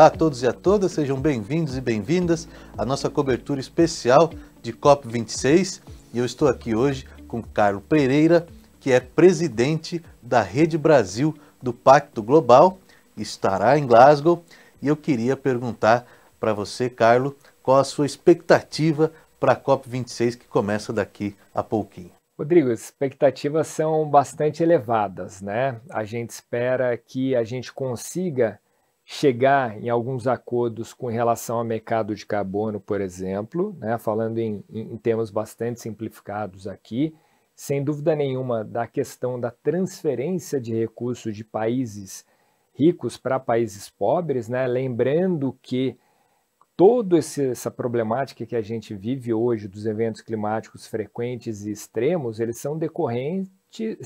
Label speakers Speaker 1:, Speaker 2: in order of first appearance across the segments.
Speaker 1: Olá a todos e a todas, sejam bem-vindos e bem-vindas à nossa cobertura especial de COP26. E eu estou aqui hoje com Carlos Pereira, que é presidente da Rede Brasil do Pacto Global, estará em Glasgow. E eu queria perguntar para você, Carlos, qual a sua expectativa
Speaker 2: para a COP26
Speaker 1: que começa daqui a pouquinho?
Speaker 2: Rodrigo, as expectativas são bastante elevadas, né? A gente espera que a gente consiga chegar em alguns acordos com relação ao mercado de carbono, por exemplo, né, falando em, em, termos bastante simplificados aqui, sem dúvida nenhuma, da questão da transferência de recursos de países ricos para países pobres, né, lembrando que toda essa problemática que a gente vive hoje dos eventos climáticos frequentes e extremos, eles são decorrentes,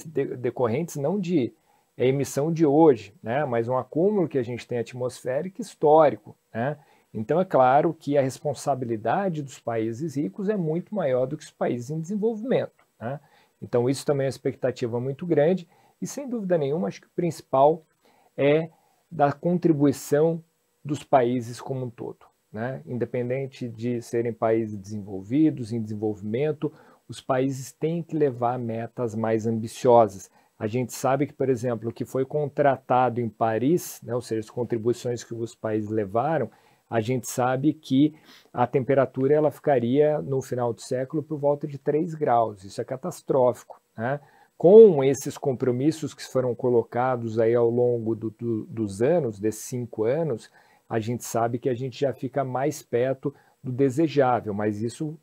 Speaker 2: de, decorrentes não de é emissão de hoje, né? mas um acúmulo que a gente tem atmosférico histórico. Né? Então, é claro que a responsabilidade dos países ricos é muito maior do que os países em desenvolvimento. Né? Então, isso também é uma expectativa muito grande, e sem dúvida nenhuma, acho que o principal é da contribuição dos países como um todo. Né? Independente de serem países desenvolvidos, em desenvolvimento, os países têm que levar metas mais ambiciosas a gente sabe que, por exemplo, o que foi contratado em Paris, né, ou seja, as contribuições que os países levaram, a gente sabe que a temperatura ela ficaria no final do século por volta de 3 graus. Isso é catastrófico. Né? Com esses compromissos que foram colocados aí ao longo do, do, dos anos, desses cinco anos, a gente sabe que a gente já fica mais perto do desejável, mas isso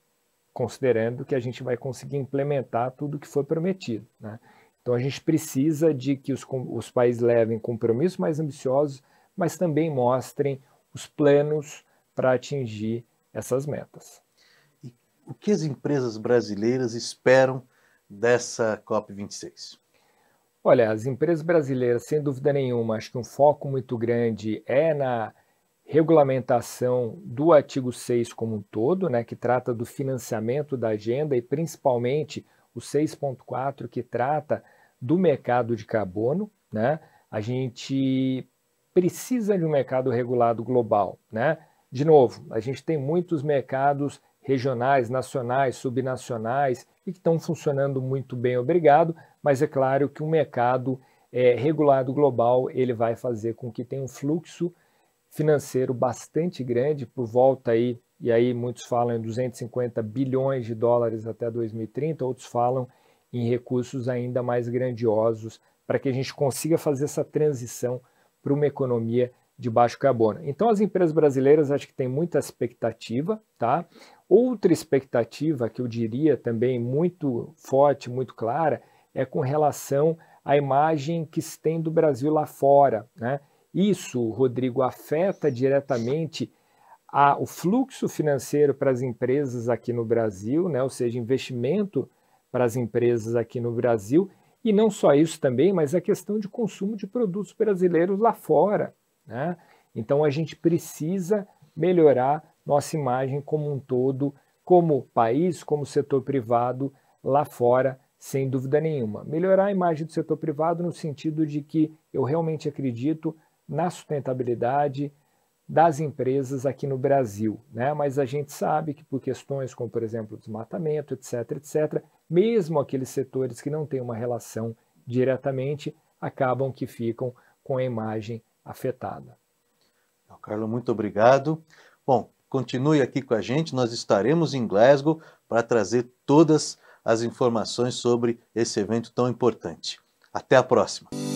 Speaker 2: considerando que a gente vai conseguir implementar tudo o que foi prometido. Né? Então a gente precisa de que os, os países levem compromissos mais ambiciosos, mas também mostrem os planos para atingir essas metas.
Speaker 1: E o que as empresas brasileiras esperam dessa COP26?
Speaker 2: Olha, as empresas brasileiras, sem dúvida nenhuma, acho que um foco muito grande é na regulamentação do artigo 6 como um todo, né, que trata do financiamento da agenda e principalmente o 6.4, que trata do mercado de carbono. Né? A gente precisa de um mercado regulado global. Né? De novo, a gente tem muitos mercados regionais, nacionais, subnacionais e que estão funcionando muito bem, obrigado, mas é claro que um mercado é, regulado global ele vai fazer com que tenha um fluxo financeiro bastante grande, por volta aí e aí muitos falam em 250 bilhões de dólares até 2030, outros falam em recursos ainda mais grandiosos para que a gente consiga fazer essa transição para uma economia de baixo carbono. Então as empresas brasileiras acho que têm muita expectativa, tá? Outra expectativa que eu diria também muito forte, muito clara, é com relação à imagem que se tem do Brasil lá fora, né? Isso, Rodrigo, afeta diretamente a, o fluxo financeiro para as empresas aqui no Brasil, né, ou seja, investimento para as empresas aqui no Brasil, e não só isso também, mas a questão de consumo de produtos brasileiros lá fora. Né? Então a gente precisa melhorar nossa imagem como um todo, como país, como setor privado lá fora, sem dúvida nenhuma. Melhorar a imagem do setor privado no sentido de que eu realmente acredito na sustentabilidade, das empresas aqui no Brasil, né? Mas a gente sabe que por questões como, por exemplo, desmatamento, etc, etc, mesmo aqueles setores que não têm uma relação diretamente, acabam que ficam com a imagem afetada.
Speaker 1: Carlos, muito obrigado. Bom, continue aqui com a gente, nós estaremos em Glasgow para trazer todas as informações sobre esse evento tão importante. Até a próxima!